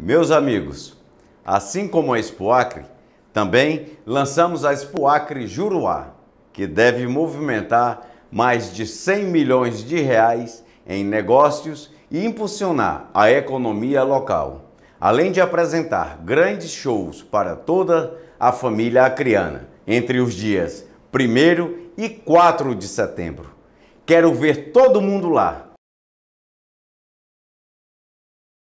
Meus amigos, assim como a Expo Acre, também lançamos a Expo Acre Juruá, que deve movimentar mais de 100 milhões de reais em negócios e impulsionar a economia local, além de apresentar grandes shows para toda a família acriana entre os dias 1 e 4 de setembro. Quero ver todo mundo lá.